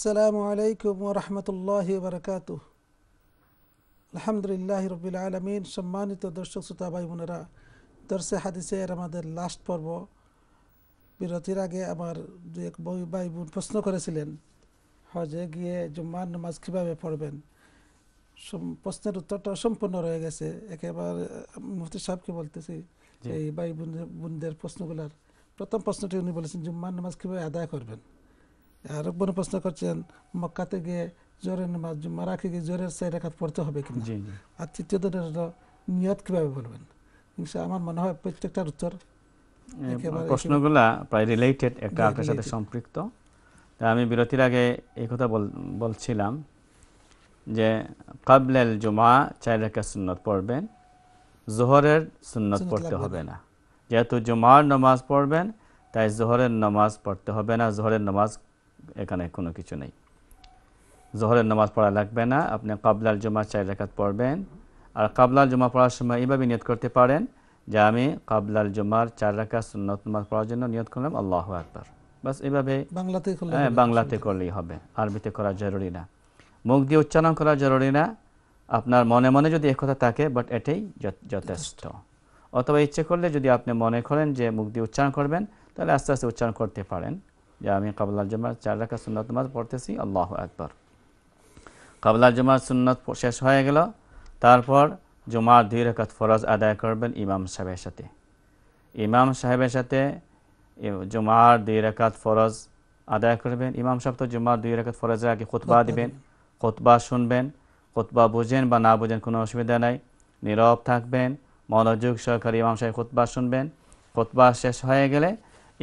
আসসালামু আলাইকুম রহমতুল্লাহ বরকাত আলহামদুলিল্লাহ রবিল আলমিন সম্মানিত দর্শক শ্রোতা ভাই বোনেরা দর্শে হাদিসের আমাদের লাস্ট পর্ব বিরতির আগে আমার দু এক বই ভাই বোন প্রশ্ন করেছিলেন হজে গিয়ে জুম্মার নামাজ কীভাবে পড়বেন প্রশ্নের উত্তরটা সম্পূর্ণ রয়ে গেছে একেবারে মুফতি সাহেবকে বলতেছি এই ভাই বোনদের প্রশ্নগুলার প্রথম প্রশ্নটি উনি বলেছেন জুম্মার নামাজ কীভাবে আদায় করবেন রব্বন প্রশ্ন করছেন মক্কাতে গিয়ে জোরের রাখে গিয়ে জোরের চাই রেখাত পড়তে হবে কিনা আর দিনের নিয়ত কীভাবে বলবেন আমার মনে হয় প্রত্যেকটার উত্তর প্রশ্নগুলা প্রায় রিলেটেড একটা আপনার সাথে সম্পৃক্ত তা আমি বিরতির আগে এই কথা বলছিলাম যে কাবলেল জুমা চাই রেখা সুন্নত পড়বেন জোহরের সুন্নত পড়তে হবে না যেহেতু জুমার নামাজ পড়বেন তাই জোহরের নামাজ পড়তে হবে না জোহরের নামাজ এখানে কোনো কিছু নেই জোহরের নামাজ পড়া লাগবে না আপনি কাবলাল জমা চাই রেখাত পড়বেন আর কাবলাল জমা পড়ার সময় এইভাবে নিয়ত করতে পারেন যে আমি কাবলাল জমার চার রেখা সুন্নত নামাজ পড়ার জন্য নিয়ত করলাম আল্লাহ আকবর বাস এইভাবে বাংলাতে হ্যাঁ বাংলাতে করলেই হবে আরবিতে করা জরুরি না মুখ দিয়ে উচ্চারণ করা জরুরি না আপনার মনে মনে যদি একথা থাকে বাট এটাই যথেষ্ট অথবা ইচ্ছে করলে যদি আপনি মনে করেন যে মুখ দিয়ে উচ্চারণ করবেন তাহলে আস্তে আস্তে উচ্চারণ করতে পারেন আমি কাবলাল জমা চার রাখা সুন্নত নামাজ পড়তেছি আল্লাহ একবার কাবলাল জমার সুন্নত শেষ হয়ে গেল তারপর জুমার দুই রেখাত ফরজ আদায় করবেন ইমাম সাহেবের সাথে ইমাম সাহেবের সাথে জুমার দুই রেখাত ফরজ আদায় করবেন ইমাম সাহেব তো জুমার দুই রেখাত ফরজের আগে খুতবা দিবেন খুতবা শুনবেন খুতবা বুঝেন বা না বুঝেন কোনো অসুবিধা নাই নীরব থাকবেন মনোযোগ সহকারে ইমাম সাহেব খুতবা শুনবেন খুতবা শেষ হয়ে গেলে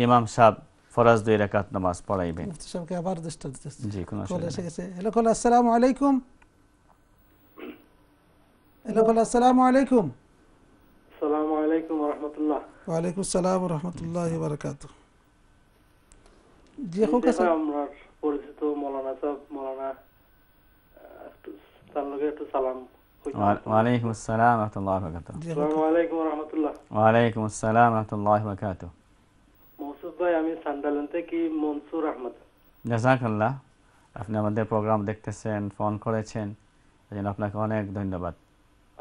ইমাম সাহেব فرض دو رکعت نماز پڑھائی بین مفتشم کے عبار دشتر دست جی کنا شاید لکل السلام علیکم السلام علیکم السلام علیکم ورحمت اللہ وعلیکم السلام ورحمت اللہ وبرکاتہ جی خون صاحب اه، وعليكم السلام ورحمة الله وبركاته. وعليكم السلام ورحمة الله. وعليكم السلام ورحمة الله وبركاته. ভাই আমি সান্দালন থেকে মনসুর আহমদ জাজাকাল্লাহ আপনি আমাদের প্রোগ্রাম দেখতেছেন ফোন করেছেন এজন্য আপনাকে অনেক ধন্যবাদ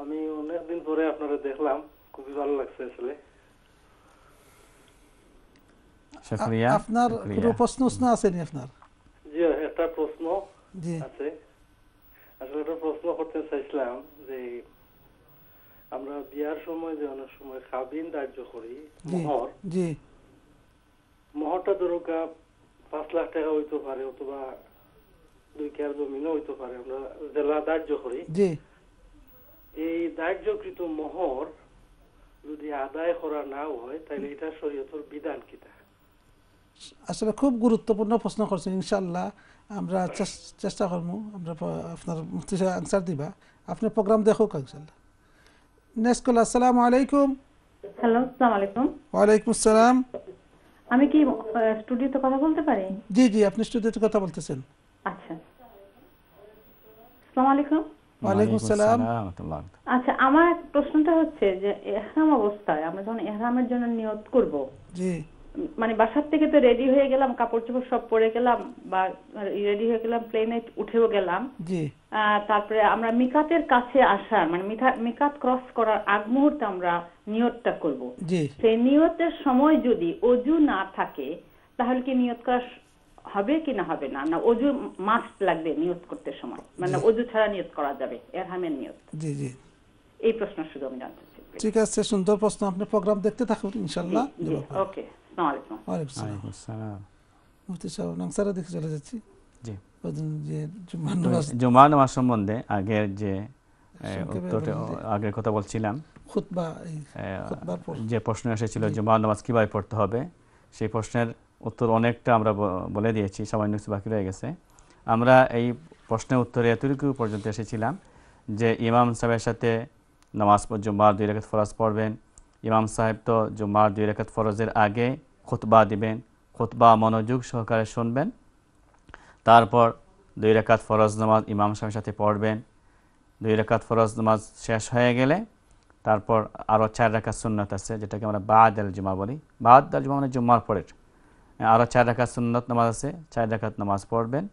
আমি অনেকদিন পরে আপনারা দেখলাম খুবই ভালো লাগছে আসলে শুকরিয়া আপনার কোনো প্রশ্ন আছে নি আপনার জি একটা প্রশ্ন আছে আসলে একটা প্রশ্ন করতে চাইছিলাম যে আমরা বিয়ার সময় যে অনেক সময় কাবিন ধার্য করি মোহর জি মহরটা ধরো পাঁচ লাখ টাকা হইতে পারে অথবা দুই কেয়ার জমিনও হইতে পারে আমরা জেলা ধার্য করি এই ধার্যকৃত মহর যদি আদায় করা না হয় তাহলে এটা শরীয়তর বিধান কিতা আসলে খুব গুরুত্বপূর্ণ প্রশ্ন করছেন ইনশাল্লাহ আমরা চেষ্টা করবো আমরা আপনার মুফতি আনসার দিবা আপনার প্রোগ্রাম দেখুক ইনশাল্লাহ নেক্সট কল আসসালাম আলাইকুম হ্যালো আসসালামু আলাইকুম ওয়া আসসালাম আমি কি স্টুডিওতে কথা বলতে পারি জি জি আপনি স্টুডিওতে কথা বলতেছেন আচ্ছা আসসালামু আলাইকুম ওয়ালাইকুম আসসালাম আচ্ছা আমার প্রশ্নটা হচ্ছে যে ইহরাম অবস্থায় আমরা যখন ইহরামের জন্য নিয়ত করব জি মানে বাসার থেকে তো রেডি হয়ে গেলাম কাপড় চোপড় সব পরে গেলাম বা রেডি হয়ে গেলাম প্লেনে উঠেও গেলাম তারপরে আমরা মিকাতের কাছে আসার মানে মিকাত ক্রস করার আগ মুহূর্তে আমরা নিয়তটা করব সেই নিয়তের সময় যদি অজু না থাকে তাহলে কি নিয়ত করা হবে কি না হবে না না অজু মাস্ট লাগবে নিয়ত করতে সময় মানে অজু ছাড়া নিয়ত করা যাবে এরহামের নিয়ত এই প্রশ্ন শুধু আমি জানতে ঠিক আছে সুন্দর প্রশ্ন আপনি প্রোগ্রাম দেখতে থাকুন ইনশাআল্লাহ ওকে নামাজ সম্বন্ধে আগের যে আগের কথা বলছিলাম যে প্রশ্ন নামাজ কীভাবে পড়তে হবে সেই প্রশ্নের উত্তর অনেকটা আমরা বলে দিয়েছি সবাই নিশ্চয় বাকি রয়ে গেছে আমরা এই প্রশ্নের উত্তরে এতটুকু পর্যন্ত এসেছিলাম যে ইমাম সাহেবের সাথে নামাজ জুম্মার দুই রেখে ফরাজ পড়বেন ইমাম সাহেব তো জুম্মার দুই রেখাত ফরজের আগে খুতবা দিবেন খুতবা মনোযোগ সহকারে শুনবেন তারপর দুই রেখাত ফরজ নামাজ ইমাম সাহেবের সাথে পড়বেন দুই রেখাত ফরজ নামাজ শেষ হয়ে গেলে তারপর আরও চার রেখা সুন্নত আছে যেটাকে আমরা বাদ আল জুমা বলি বাদ আল জুমা মানে জুম্মার পরের আরও চার রেখা সুন্নত নামাজ আছে চার রেখাত নামাজ পড়বেন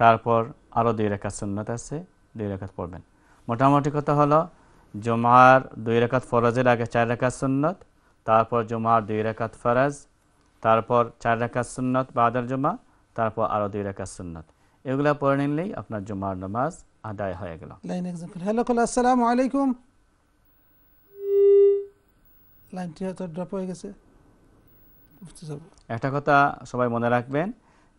তারপর আরও দুই রেখা সুন্নত আছে দুই রেখাত পড়বেন মোটামুটি কথা হলো জমার দুই রেখাত ফরজের আগে চার রেখাত সুন্নত তারপর জমার দুই রেখাত ফরজ তারপর চার রেখাত সুন্নত বাদার জমা তারপর আরও দুই রেখাত সুন্নত এগুলো পড়ে নিলেই আপনার জমার নামাজ আদায় হয়ে গেল লাইন এক্সাম্পল হ্যালো কল আসসালাম আলাইকুম লাইনটি হয়তো ড্রপ হয়ে গেছে একটা কথা সবাই মনে রাখবেন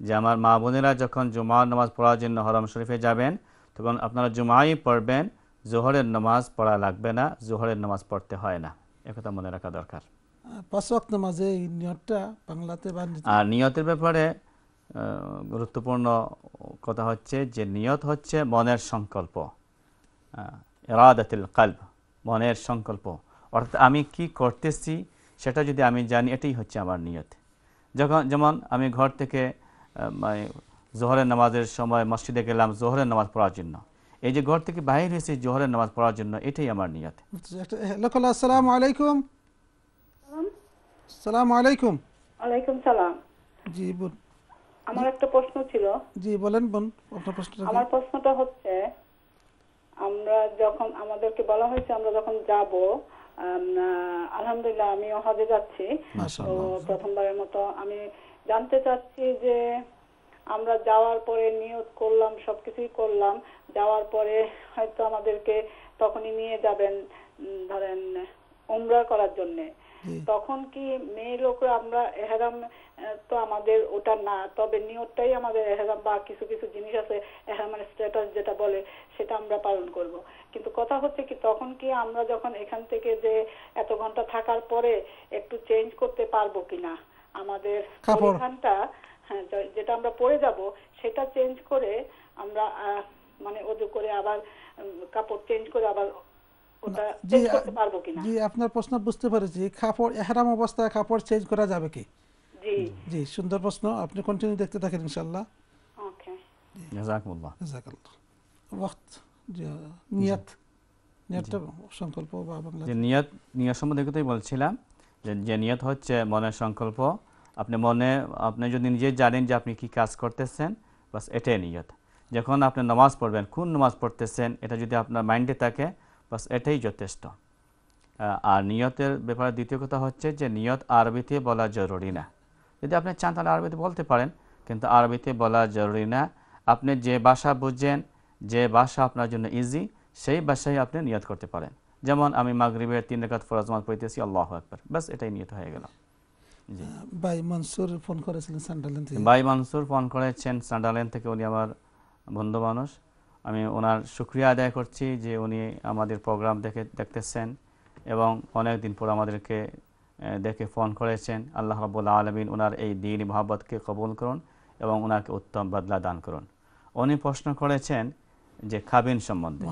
যে আমার মা বোনেরা যখন জুমার নামাজ পড়ার জন্য হরম শরীফে যাবেন তখন আপনারা জুমাই পড়বেন জোহরের নামাজ পড়া লাগবে না জোহরের নামাজ পড়তে হয় না একথা মনে রাখা দরকার নিয়তটা আর নিয়তের ব্যাপারে গুরুত্বপূর্ণ কথা হচ্ছে যে নিয়ত হচ্ছে মনের সংকল্প কাল্প মনের সংকল্প অর্থাৎ আমি কি করতেছি সেটা যদি আমি জানি এটাই হচ্ছে আমার নিয়ত যখন যেমন আমি ঘর থেকে মানে জোহরের নামাজের সময় মসজিদে গেলাম জোহরের নামাজ পড়ার জন্য এই যে ঘর থেকে বাহির হয়েছে জোহরের নামাজ পড়ার জন্য এটাই আমার নিয়াত লক্ষল্লাহ আসসালামু আলাইকুম সালাম আলাইকুম আলাইকুম সালাম জি বোন আমার একটা প্রশ্ন ছিল জি বলেন বোন আপনার প্রশ্নটা আমার প্রশ্নটা হচ্ছে আমরা যখন আমাদেরকে বলা হয়েছে আমরা যখন যাব আলহামদুলিল্লাহ আমি হজে যাচ্ছি তো প্রথমবারের মতো আমি জানতে চাচ্ছি যে আমরা যাওয়ার পরে নিয়োগ করলাম সবকিছুই করলাম যাওয়ার পরে হয়তো আমাদেরকে তখনই নিয়ে যাবেন ধরেন উমরা করার জন্য তখন কি মেয়ে লোক আমরা এহারাম তো আমাদের ওটা না তবে নিয়তটাই আমাদের এহারাম বা কিছু কিছু জিনিস আছে এহারামের স্ট্যাটাস যেটা বলে সেটা আমরা পালন করব কিন্তু কথা হচ্ছে কি তখন কি আমরা যখন এখান থেকে যে এত ঘন্টা থাকার পরে একটু চেঞ্জ করতে পারবো কিনা আমাদের পরিধানটা হ্যাঁ, যেটা আমরা পরে যাব সেটা চেঞ্জ করে আমরা মানে ওযু করে আবার কাপড় চেঞ্জ করে আবার ওটা চেঞ্জ করতে পারবো কিনা জি আপনার প্রশ্ন বুঝতে পেরেছি কাপড় ইহরাম অবস্থায় কাপড় চেঞ্জ করা যাবে কি জি জি সুন্দর প্রশ্ন আপনি কন্টিনিউ দেখতে থাকেন ইনশাআল্লাহ ওকে জাযাকুমুল্লাহ জাযাকাল্লাহ ওয়াক্ত নিয়ত নিয়তটা সংকল্প বা বাংলা যে নিয়ত নিয়ত সম্বন্ধে কথাই বলছিলাম যে নিয়ত হচ্ছে মনের সংকল্প আপনি মনে আপনি যদি নিজে জানেন যে আপনি কি কাজ করতেছেন বাস এটাই নিয়ত যখন আপনি নামাজ পড়বেন কোন নামাজ পড়তেছেন এটা যদি আপনার মাইন্ডে থাকে বাস এটাই যথেষ্ট আর নিয়তের ব্যাপারে দ্বিতীয় কথা হচ্ছে যে নিয়ত আরবিতে বলা জরুরি না যদি আপনি চান তাহলে আরবিতে বলতে পারেন কিন্তু আরবিতে বলা জরুরি না আপনি যে ভাষা বুঝছেন যে ভাষা আপনার জন্য ইজি সেই ভাষায় আপনি নিয়ত করতে পারেন যেমন আমি মাগরিবের তিন রেখাত ফরাজমাত পড়িতেছি আল্লাহ একবার ব্যাস এটাই নিয়ত হয়ে গেল ভাই মনসুর ফোন করেছিলেন সান্ডালেন থেকে ভাই মনসুর ফোন করেছেন সান্ডালেন থেকে উনি আমার বন্ধু মানুষ আমি ওনার শুক্রিয়া আদায় করছি যে উনি আমাদের প্রোগ্রাম দেখে দেখতেছেন এবং অনেক দিন পর আমাদেরকে দেখে ফোন করেছেন আল্লাহ রাবুল্লা আলমিন ওনার এই দিন মহাব্বতকে কবুল করুন এবং ওনাকে উত্তম বদলা দান করুন উনি প্রশ্ন করেছেন যে খাবিন সম্বন্ধে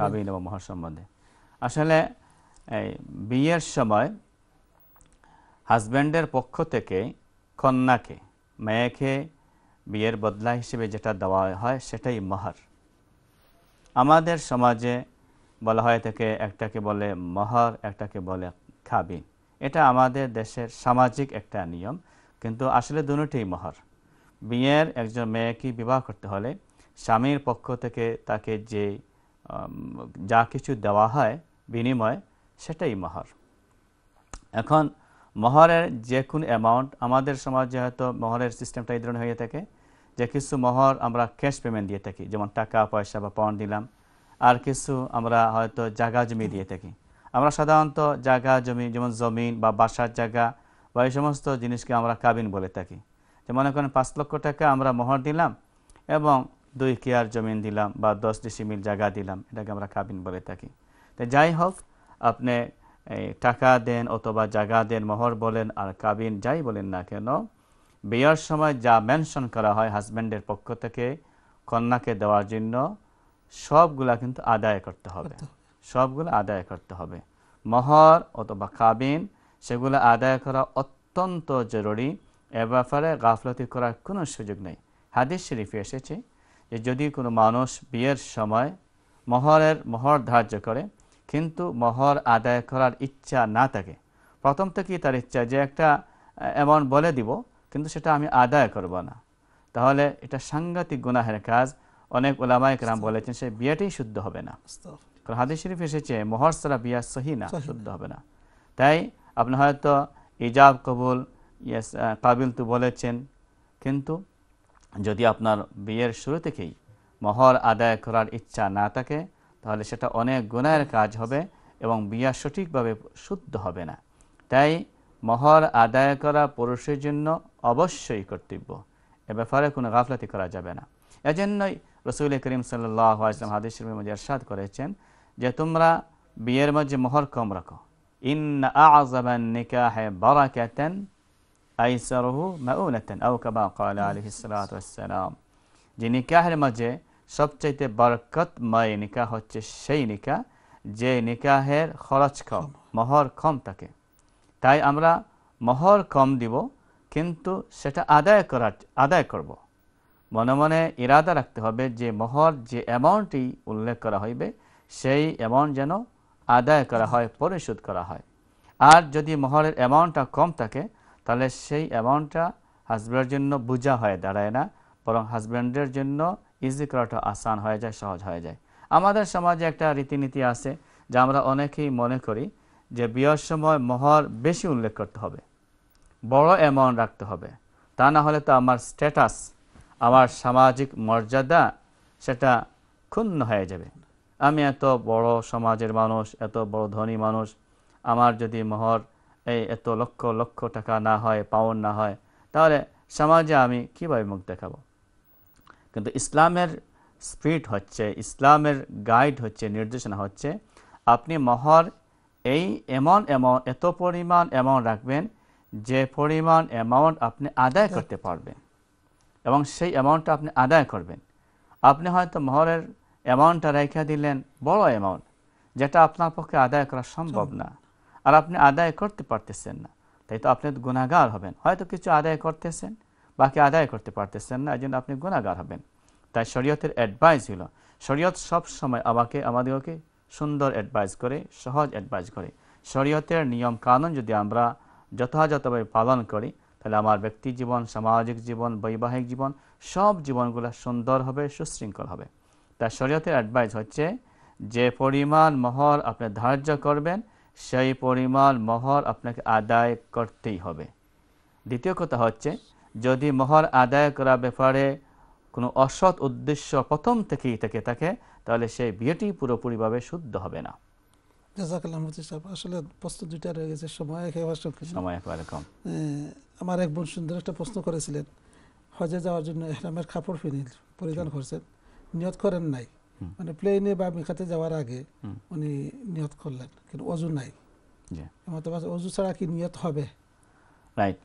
খাবিন এবং মহার সম্বন্ধে আসলে এই বিয়ের সময় হাজব্যান্ডের পক্ষ থেকে কন্যাকে মেয়েকে বিয়ের বদলা হিসেবে যেটা দেওয়া হয় সেটাই মহার আমাদের সমাজে বলা হয় থেকে একটাকে বলে মহর একটাকে বলে খাবিন এটা আমাদের দেশের সামাজিক একটা নিয়ম কিন্তু আসলে দুটোই মহর বিয়ের একজন মেয়েকে বিবাহ করতে হলে স্বামীর পক্ষ থেকে তাকে যে যা কিছু দেওয়া হয় বিনিময় সেটাই মহর এখন মহরের যে কোনো অ্যামাউন্ট আমাদের সমাজে হয়তো মহরের সিস্টেমটা এই ধরনের হয়ে থাকে যে কিছু মহর আমরা ক্যাশ পেমেন্ট দিয়ে থাকি যেমন টাকা পয়সা বা পাউন্ড দিলাম আর কিছু আমরা হয়তো জায়গা জমি দিয়ে থাকি আমরা সাধারণত জায়গা জমি যেমন জমিন বা বাসার জায়গা বা এই সমস্ত জিনিসকে আমরা কাবিন বলে থাকি যে মনে করেন পাঁচ লক্ষ টাকা আমরা মহর দিলাম এবং দুই কেয়ার জমিন দিলাম বা দশ ডিসিমিল জায়গা দিলাম এটাকে আমরা কাবিন বলে থাকি তো যাই হোক আপনি টাকা দেন অথবা জাগা দেন মোহর বলেন আর কাবিন যাই বলেন না কেন বিয়ের সময় যা মেনশন করা হয় হাজব্যান্ডের পক্ষ থেকে কন্যাকে দেওয়ার জন্য সবগুলা কিন্তু আদায় করতে হবে সবগুলো আদায় করতে হবে মহর অথবা কাবিন সেগুলো আদায় করা অত্যন্ত জরুরি এ ব্যাপারে গাফলতি করার কোনো সুযোগ নেই হাদিস শরীফে এসেছে যে যদি কোনো মানুষ বিয়ের সময় মহরের মহর ধার্য করে কিন্তু মহর আদায় করার ইচ্ছা না থাকে প্রথম থেকেই তার ইচ্ছা যে একটা অ্যামাউন্ট বলে দিব কিন্তু সেটা আমি আদায় করব না তাহলে এটা সাংঘাতিক গুনাহের কাজ অনেক ওলামা একরাম বলেছেন সে বিয়েটাই শুদ্ধ হবে না কারণ হাদিস শরীফ এসেছে মহর সারা বিয়া সহি না শুদ্ধ হবে না তাই আপনি হয়তো ইজাব কবুল ইয়াস কাবিল তো বলেছেন কিন্তু যদি আপনার বিয়ের শুরু থেকেই মহর আদায় করার ইচ্ছা না থাকে তাহলে সেটা অনেক গুণায়ের কাজ হবে এবং বিয়া সঠিকভাবে শুদ্ধ হবে না তাই মহর আদায় করা পুরুষের জন্য অবশ্যই কর্তব্য এ ব্যাপারে কোনো গাফলাতি করা যাবে না এজন্যই রসুল করিম সাল্লাহ আসলাম হাদিসের মধ্যে এরশাদ করেছেন যে তোমরা বিয়ের মধ্যে মহর কম রাখো ইন আজাবান যে নিকাহের মাঝে সবচাইতে বরকতময় নিকা হচ্ছে সেই নিকা যে নিকাহের খরচ কম মহর কম থাকে তাই আমরা মহর কম দিব কিন্তু সেটা আদায় করার আদায় করব। মনে মনে ইরাদা রাখতে হবে যে মহর যে অ্যামাউন্টটি উল্লেখ করা হইবে সেই অ্যামাউন্ট যেন আদায় করা হয় পরিশোধ করা হয় আর যদি মহরের অ্যামাউন্টটা কম থাকে তাহলে সেই অ্যামাউন্টটা হাজব্যান্ডের জন্য বোঝা হয়ে দাঁড়ায় না বরং হাজব্যান্ডের জন্য ইজি করাটা আসান হয়ে যায় সহজ হয়ে যায় আমাদের সমাজে একটা রীতিনীতি আছে যা আমরা অনেকেই মনে করি যে বিয়ের সময় মহর বেশি উল্লেখ করতে হবে বড় অ্যামাউন্ট রাখতে হবে তা না হলে তো আমার স্ট্যাটাস আমার সামাজিক মর্যাদা সেটা ক্ষুণ্ণ হয়ে যাবে আমি এত বড় সমাজের মানুষ এত বড় ধনী মানুষ আমার যদি মহর এই এত লক্ষ লক্ষ টাকা না হয় পাউন্ড না হয় তাহলে সমাজে আমি কীভাবে মুখ দেখাবো কিন্তু ইসলামের স্পিরিট হচ্ছে ইসলামের গাইড হচ্ছে নির্দেশনা হচ্ছে আপনি মহর এই এমন অ্যামাউন্ট এত পরিমাণ অ্যামাউন্ট রাখবেন যে পরিমাণ অ্যামাউন্ট আপনি আদায় করতে পারবেন এবং সেই অ্যামাউন্টটা আপনি আদায় করবেন আপনি হয়তো মহরের অ্যামাউন্টটা রেখে দিলেন বড় অ্যামাউন্ট যেটা আপনার পক্ষে আদায় করা সম্ভব না আর আপনি আদায় করতে পারতেছেন না তাই তো আপনি গুণাগার হবেন হয়তো কিছু আদায় করতেছেন বাকি আদায় করতে পারতেছেন না এই জন্য আপনি গুণাগার হবেন তাই শরীয়তের অ্যাডভাইস হলো শরীয়ত সব সময় আমাকে আমাদেরকে সুন্দর অ্যাডভাইস করে সহজ অ্যাডভাইস করে শরীয়তের নিয়ম কানুন যদি আমরা যথাযথভাবে পালন করি তাহলে আমার ব্যক্তি জীবন সামাজিক জীবন বৈবাহিক জীবন সব জীবনগুলো সুন্দর হবে সুশৃঙ্খল হবে তাই শরীয়তের অ্যাডভাইস হচ্ছে যে পরিমাণ মহর আপনি ধার্য করবেন সেই পরিমাণ মহর আপনাকে আদায় করতেই হবে দ্বিতীয় কথা হচ্ছে যদি মহর আদায় করা ব্যাপারে কোনো অসৎ উদ্দেশ্য প্রথম থেকেই থেকে থাকে তাহলে সেই বিয়েটি পুরোপুরিভাবে শুদ্ধ হবে না জাজাকাল্লাহ আসলে প্রশ্ন দুইটা রয়ে গেছে সময় একেবারে সময় আমার এক বোন সুন্দর একটা প্রশ্ন করেছিলেন হজে যাওয়ার জন্য এহরামের কাপড় ফিনিল পরিধান করছেন নিয়ত করেন নাই মানে প্লেনে বা মিখাতে যাওয়ার আগে উনি নিয়ত করলেন কিন্তু অজু নাই অজু ছাড়া কি নিয়ত হবে রাইট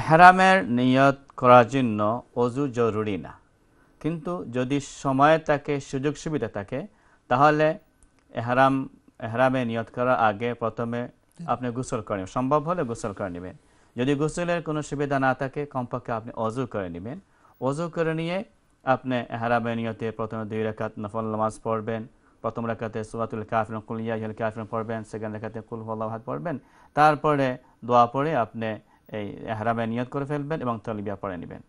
এহরামের নিয়ত করার জন্য অজু জরুরি না কিন্তু যদি সময় থাকে সুযোগ সুবিধা থাকে তাহলে এহরাম এহরামে নিয়ত করার আগে প্রথমে আপনি গোসল করে নেবেন সম্ভব হলে গোসল করে নেবেন যদি গোসলের কোনো সুবিধা না থাকে কমপক্ষে আপনি অজু করে নেবেন অজু করে নিয়ে আপনি এহরামে নিয়তে প্রথমে দুই রেখাত নফল নামাজ পড়বেন প্রথম রেখাতে সুরাতুল কাফির কুলিয়া কাফির পড়বেন সেকেন্ড রেখাতে কুল হাত পড়বেন তারপরে দোয়া পড়ে আপনি এই এহরামে নিয়ত করে ফেলবেন এবং তলবিয়া পড়ে নেবেন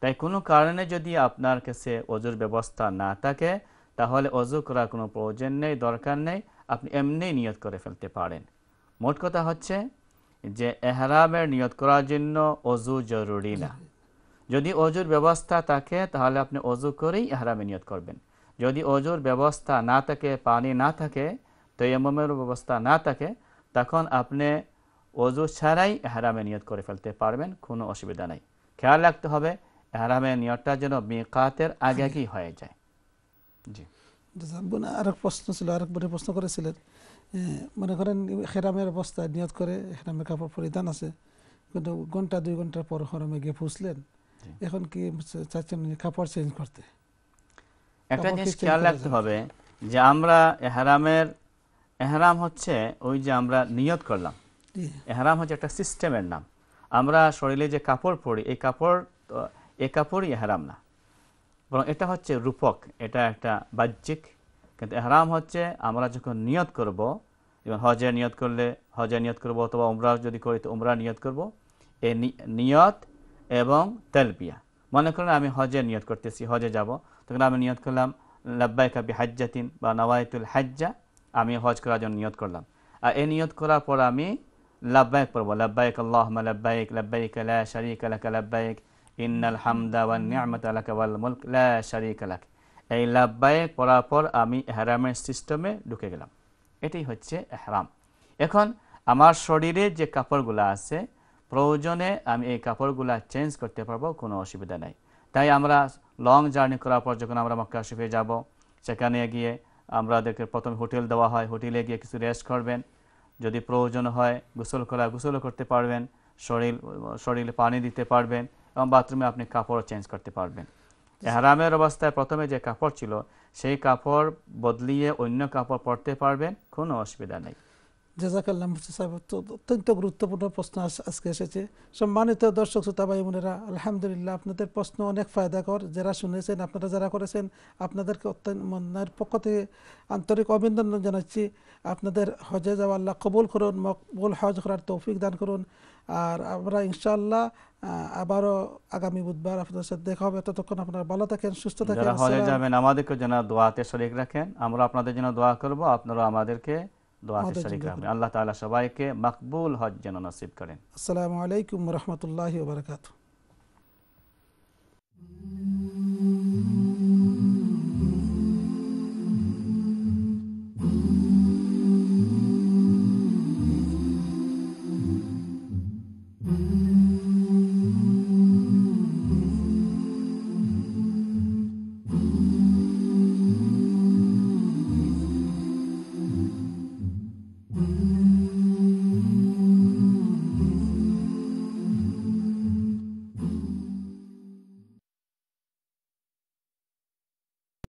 তাই কোনো কারণে যদি আপনার কাছে অজুর ব্যবস্থা না থাকে তাহলে অজু করার কোনো প্রয়োজন নেই দরকার নেই আপনি এমনিই নিয়ত করে ফেলতে পারেন মোট কথা হচ্ছে যে এহরামের নিয়ত করার জন্য অজু জরুরি না যদি অজুর ব্যবস্থা থাকে তাহলে আপনি অজু করেই এহরামে নিয়ত করবেন যদি অজুর ব্যবস্থা না থাকে পানি না থাকে তো তৈমের ব্যবস্থা না থাকে তখন আপনি অজু ছাড়াই এহারামে নিয়ত করে ফেলতে পারবেন কোনো অসুবিধা নাই খেয়াল রাখতে হবে এহারামে নিয়তটা যেন মেকাতের আগে আগেই হয়ে যায় জি আর এক প্রশ্ন ছিল আর একবারে প্রশ্ন করেছিলেন মনে করেন হেরামের অবস্থা নিয়ত করে হেরামের কাপড় পরিধান আছে কিন্তু ঘন্টা দুই ঘন্টার পর হরমে গিয়ে পুষলেন এখন কি চাচ্ছেন কাপড় চেঞ্জ করতে একটা জিনিস খেয়াল রাখতে হবে যে আমরা এহারামের এহারাম হচ্ছে ওই যে আমরা নিয়ত করলাম এহারাম হচ্ছে একটা সিস্টেমের নাম আমরা শরীরে যে কাপড় পরি এই কাপড় এ কাপড়ই এহারাম না বরং এটা হচ্ছে রূপক এটা একটা বাহ্যিক কিন্তু এহারাম হচ্ছে আমরা যখন নিয়ত করব যেমন হজে নিয়ত করলে হজে নিয়ত করব অথবা উমরা যদি করি তো উমরা নিয়ত করব এ নিয়ত এবং তেলপিয়া মনে করেন আমি হজে নিয়ত করতেছি হজে যাব তখন আমি নিয়ত করলাম লব্বাই কাবি হাজ্জাতিন বা নওয়ায়তুল হাজ্জা আমি হজ করার জন্য নিয়ত করলাম আর এ নিয়ত করার পর আমি লাভবায়ক পড়বো লাভবায়ক আল্লাহ লাভবায়ক লাভবায়ক লা শারিক আলাক লাভবায়ক ইন্নাল হামদাওয়াল নিয়ামত আলাক ওয়াল মুলক লা শারিক আলাক এই লাভবায়ক পড়ার পর আমি এহরামের সিস্টেমে ঢুকে গেলাম এটাই হচ্ছে এহরাম এখন আমার শরীরে যে কাপড়গুলো আছে প্রয়োজনে আমি এই কাপড়গুলো চেঞ্জ করতে পারবো কোনো অসুবিধা নেই তাই আমরা লং জার্নি করার পর যখন আমরা মক্কা শরীফে যাব সেখানে গিয়ে আমাদেরকে প্রথমে হোটেল দেওয়া হয় হোটেলে গিয়ে কিছু রেস্ট করবেন যদি প্রয়োজন হয় গোসল করা গোসল করতে পারবেন শরীর শরীরে পানি দিতে পারবেন এবং বাথরুমে আপনি কাপড় চেঞ্জ করতে পারবেন এহারামের অবস্থায় প্রথমে যে কাপড় ছিল সেই কাপড় বদলিয়ে অন্য কাপড় পরতে পারবেন কোনো অসুবিধা নেই জেজাকাল্লাহ মুফতি সাহেব অত্যন্ত গুরুত্বপূর্ণ প্রশ্ন আজকে এসেছে সম্মানিত দর্শক শ্রোতা ভাই বোনেরা আলহামদুলিল্লাহ আপনাদের প্রশ্ন অনেক ফায়দাকর যারা শুনেছেন আপনারা যারা করেছেন আপনাদেরকে অত্যন্ত পক্ষ থেকে আন্তরিক অভিনন্দন জানাচ্ছি আপনাদের হজে যাওয়া আল্লাহ কবুল করুন মকবুল হজ করার তৌফিক দান করুন আর আমরা ইনশাল্লাহ আবারও আগামী বুধবার আপনাদের সাথে দেখা হবে ততক্ষণ আপনারা ভালো থাকেন সুস্থ থাকেন হজে যাবেন আমাদেরকে যেন দোয়াতে শরীর রাখেন আমরা আপনাদের জন্য দোয়া করব আপনারা আমাদেরকে اللہ تعالیٰ مقبول حج جنو نصیب کریں السلام علیکم ورحمۃ اللہ وبرکاتہ